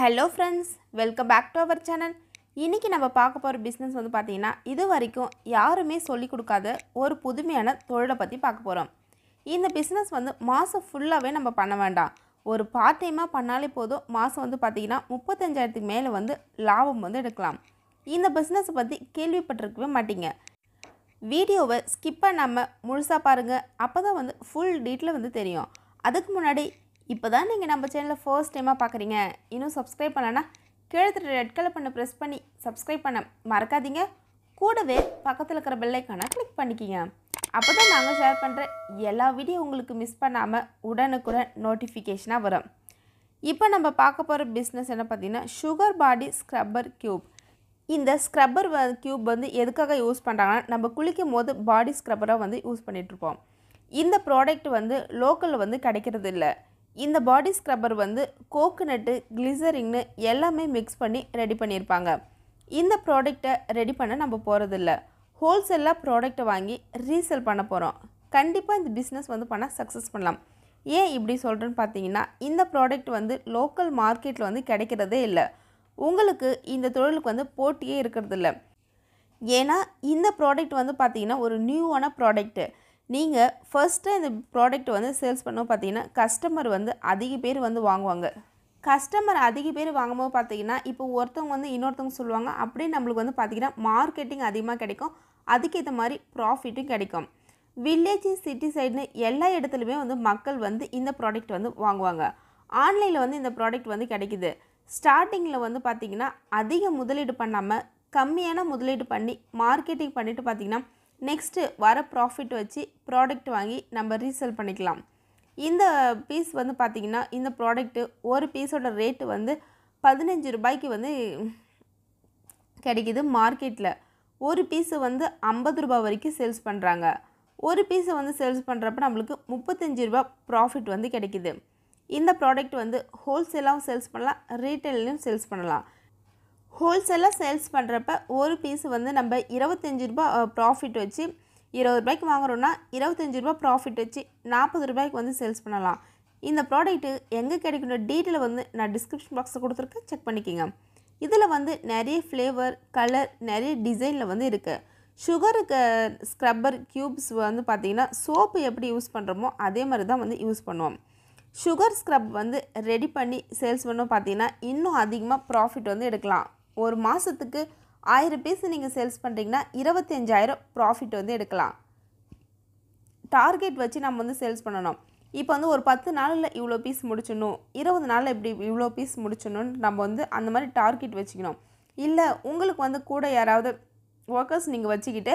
hello friends welcome back to our channel இன்றைக்கி நம்ம பார்க்க போகிற பிஸ்னஸ் வந்து பார்த்திங்கன்னா இது வரைக்கும் யாருமே சொல்லிக் கொடுக்காத ஒரு புதுமையான தொழிலை பற்றி பார்க்க போகிறோம் இந்த பிஸ்னஸ் வந்து மாதம் ஃபுல்லாகவே நம்ம பண்ண வேண்டாம் ஒரு பார்ட் டைமாக பண்ணாலே போதும் மாதம் வந்து பார்த்திங்கன்னா முப்பத்தஞ்சாயிரத்துக்கு மேலே வந்து லாபம் வந்து எடுக்கலாம் இந்த பிஸ்னஸை பற்றி கேள்விப்பட்டிருக்கவே மாட்டிங்க வீடியோவை ஸ்கிப் பண்ணாமல் முழுசாக பாருங்கள் அப்போ தான் வந்து ஃபுல் டீட்டெயில் வந்து தெரியும் அதுக்கு முன்னாடி இப்போ தான் நீங்கள் நம்ம சேனலில் ஃபர்ஸ்ட் டைமாக பார்க்குறீங்க இன்னும் சப்ஸ்கிரைப் பண்ணலன்னா கீழே ரெட் கலர் பண்ண ப்ரெஸ் பண்ணி சப்ஸ்கிரைப் பண்ண மறக்காதீங்க கூடவே பக்கத்தில் இருக்கிற பெல்லைக்கானால் கிளிக் பண்ணிக்கிங்க அப்போ தான் நாங்கள் ஷேர் பண்ணுற எல்லா வீடியோ உங்களுக்கு மிஸ் பண்ணாமல் உடனுக்குடன் நோட்டிஃபிகேஷனாக வரும் இப்போ நம்ம பார்க்க போகிற பிஸ்னஸ் என்ன பார்த்தீங்கன்னா சுகர் பாடி ஸ்க்ரப்பர் க்யூப் இந்த ஸ்க்ரப்பர் க்யூப் வந்து எதுக்காக யூஸ் பண்ணுறாங்கன்னா நம்ம குளிக்கும் போது பாடி ஸ்க்ரப்பராக வந்து யூஸ் பண்ணிகிட்ருப்போம் இந்த ப்ராடக்ட் வந்து லோக்கலில் வந்து கிடைக்கிறது இல்லை இந்த பாடி ஸ்க்ரப்பர் வந்து கோகனட்டு கிளிசரிங்னு எல்லாமே மிக்ஸ் பண்ணி ரெடி பண்ணியிருப்பாங்க இந்த ப்ராடக்டை ரெடி பண்ண நம்ம போகிறதில்ல ஹோல்சேலாக ப்ராடக்டை வாங்கி ரீசேல் பண்ண போகிறோம் கண்டிப்பாக இந்த பிஸ்னஸ் வந்து பண்ணால் சக்ஸஸ் பண்ணலாம் ஏன் இப்படி சொல்கிறேன்னு பார்த்தீங்கன்னா இந்த ப்ராடக்ட் வந்து லோக்கல் மார்க்கெட்டில் வந்து கிடைக்கிறதே இல்லை உங்களுக்கு இந்த தொழிலுக்கு வந்து போட்டியே இருக்கிறதில்ல ஏன்னா இந்த ப்ராடக்ட் வந்து பார்த்திங்கன்னா ஒரு நியூவான ப்ராடக்ட்டு நீங்கள் ஃபஸ்ட்டு இந்த ப்ராடக்ட் வந்து சேல்ஸ் பண்ணவும் பார்த்தீங்கன்னா கஸ்டமர் வந்து அதிக பேர் வந்து வாங்குவாங்க கஸ்டமர் அதிக பேர் வாங்கும்போது பார்த்தீங்கன்னா இப்போ ஒருத்தவங்க வந்து இன்னொருத்தவங்க சொல்லுவாங்க அப்படியே நம்மளுக்கு வந்து பார்த்திங்கன்னா மார்க்கெட்டிங் அதிகமாக கிடைக்கும் அதுக்கேற்ற மாதிரி ப்ராஃபிட்டும் கிடைக்கும் வில்லேஜ் சிட்டி சைடுன்னு எல்லா இடத்துலையுமே வந்து மக்கள் வந்து இந்த ப்ராடக்ட் வந்து வாங்குவாங்க ஆன்லைனில் வந்து இந்த ப்ராடக்ட் வந்து கிடைக்குது ஸ்டார்டிங்கில் வந்து பார்த்திங்கன்னா அதிக முதலீடு பண்ணாமல் கம்மியான முதலீடு பண்ணி மார்க்கெட்டிங் பண்ணிவிட்டு பார்த்திங்கன்னா நெக்ஸ்ட்டு வர ப்ராஃபிட் வச்சு ப்ராடக்ட் வாங்கி நம்ம ரீசேல் பண்ணிக்கலாம் இந்த பீஸ் வந்து பார்த்திங்கன்னா இந்த ப்ராடக்ட்டு ஒரு பீஸோட ரேட்டு வந்து பதினஞ்சு ரூபாய்க்கு வந்து கிடைக்கிது மார்க்கெட்டில் ஒரு பீஸு வந்து ஐம்பது ரூபா வரைக்கும் சேல்ஸ் பண்ணுறாங்க ஒரு பீஸை வந்து சேல்ஸ் பண்ணுறப்ப நம்மளுக்கு முப்பத்தஞ்சு ரூபா ப்ராஃபிட் வந்து கிடைக்கிது இந்த ப்ராடக்ட் வந்து ஹோல்சேலாகவும் சேல்ஸ் பண்ணலாம் ரீட்டெயிலையும் சேல்ஸ் பண்ணலாம் ஹோல்சேலாக சேல்ஸ் பண்ணுறப்ப ஒரு பீஸ் வந்து நம்ம இருபத்தஞ்சி ரூபா ப்ராஃபிட் வச்சு இருபது ரூபாய்க்கு வாங்குறோன்னா இருபத்தஞ்சி ரூபா ப்ராஃபிட் வச்சு நாற்பது ரூபாய்க்கு வந்து சேல்ஸ் பண்ணலாம் இந்த ப்ராடக்ட்டு எங்கே கிடைக்கணும் டீட்டெயில் வந்து நான் டிஸ்கிரிப்ஷன் பாக்ஸில் கொடுத்துருக்கேன் செக் பண்ணிக்கோங்க இதில் வந்து நிறைய ஃப்ளேவர் கலர் நிறைய டிசைனில் வந்து இருக்குது சுகருக்கு ஸ்க்ரப்பர் க்யூப்ஸ் வந்து பார்த்திங்கன்னா சோப்பு எப்படி யூஸ் பண்ணுறோமோ அதே மாதிரி தான் வந்து யூஸ் பண்ணுவோம் சுகர் ஸ்க்ரப் வந்து ரெடி பண்ணி சேல்ஸ் பண்ணோம் பார்த்திங்கன்னா இன்னும் அதிகமாக ப்ராஃபிட் வந்து எடுக்கலாம் ஒரு மாதத்துக்கு ஆயிரம் பீஸ் நீங்கள் சேல்ஸ் பண்ணுறீங்கன்னா இருபத்தஞ்சாயிரம் ப்ராஃபிட் வந்து எடுக்கலாம் டார்கெட் வச்சு நம்ம வந்து சேல்ஸ் பண்ணணும் இப்போ வந்து ஒரு பத்து நாளில் இவ்வளோ பீஸ் முடிச்சிடணும் இருபது நாளில் இப்படி இவ்வளோ பீஸ் முடிச்சிடணும்னு நம்ம வந்து அந்த மாதிரி டார்கெட் வச்சுக்கணும் இல்லை உங்களுக்கு வந்து கூட யாராவது ஒர்க்கர்ஸ் நீங்கள் வச்சுக்கிட்டு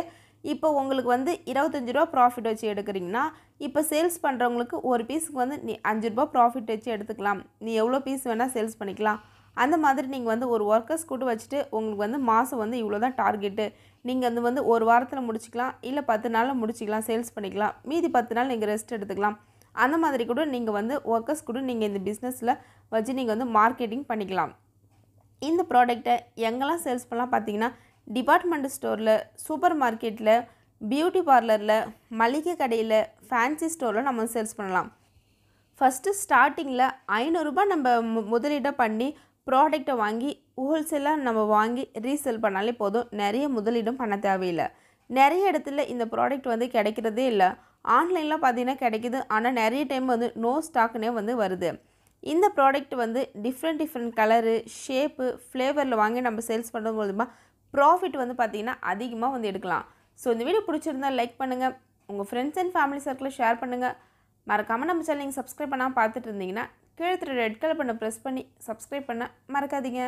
இப்போ உங்களுக்கு வந்து இருபத்தஞ்சி ரூபா ப்ராஃபிட் வச்சு எடுக்கிறீங்கன்னா இப்போ சேல்ஸ் பண்ணுறவங்களுக்கு ஒரு பீஸுக்கு வந்து நீ அஞ்சு ரூபா ப்ராஃபிட் வச்சு எடுத்துக்கலாம் நீ எவ்வளோ பீஸ் வேணால் சேல்ஸ் பண்ணிக்கலாம் அந்த மாதிரி நீங்கள் வந்து ஒரு ஒர்க்கர்ஸ் கூட்டு வச்சுட்டு உங்களுக்கு வந்து மாதம் வந்து இவ்வளோ தான் டார்கெட்டு நீங்கள் வந்து வந்து ஒரு வாரத்தில் முடிச்சிக்கலாம் இல்லை பத்து நாளில் முடிச்சிக்கலாம் சேல்ஸ் பண்ணிக்கலாம் மீதி பத்து நாள் நீங்கள் ரெஸ்ட் எடுத்துக்கலாம் அந்த மாதிரி கூட நீங்கள் வந்து ஒர்க்கர்ஸ் கூட நீங்கள் இந்த பிஸ்னஸில் வச்சு நீங்கள் வந்து மார்க்கெட்டிங் பண்ணிக்கலாம் இந்த ப்ராடக்டை எங்கெல்லாம் சேல்ஸ் பண்ணலாம் பார்த்தீங்கன்னா டிபார்ட்மெண்ட் ஸ்டோரில் சூப்பர் மார்க்கெட்டில் பியூட்டி பார்லரில் மளிகை கடையில் ஃபேன்சி ஸ்டோரில் நம்ம சேல்ஸ் பண்ணலாம் ஃபஸ்ட்டு ஸ்டார்டிங்கில் ஐநூறுரூபா நம்ம முதலீடாக பண்ணி ப்ராடக்டை வாங்கி ஹோல்சேலாக நம்ம வாங்கி ரீசேல் பண்ணாலே போதும் நிறைய முதலீடும் பண்ண தேவையில்லை நிறைய இடத்துல இந்த ப்ராடக்ட் வந்து கிடைக்கிறதே இல்லை ஆன்லைனில் பார்த்திங்கன்னா கிடைக்கிது ஆனால் நிறைய டைம் வந்து நோ ஸ்டாக்குனே வந்து வருது இந்த ப்ராடக்ட் வந்து டிஃப்ரெண்ட் டிஃப்ரெண்ட் கலரு ஷேப்பு ஃப்ளேவரில் வாங்கி நம்ம சேல்ஸ் பண்ணுறது மூலமாக ப்ராஃபிட் வந்து பார்த்திங்கன்னா அதிகமாக வந்து எடுக்கலாம் ஸோ இந்த வீடியோ பிடிச்சிருந்தா லைக் பண்ணுங்கள் உங்கள் ஃப்ரெண்ட்ஸ் அண்ட் ஃபேமிலி சர்க்கிளில் ஷேர் பண்ணுங்கள் மறக்காமல் நம்ம சேனல் நீங்கள் சப்ஸ்கிரைப் பண்ணாமல் பார்த்துட்டு இருந்தீங்கன்னா கீழே ரெட் கலர் பண்ண ப்ரெஸ் பண்ணி சப்ஸ்கிரைப் பண்ண மறக்காதீங்க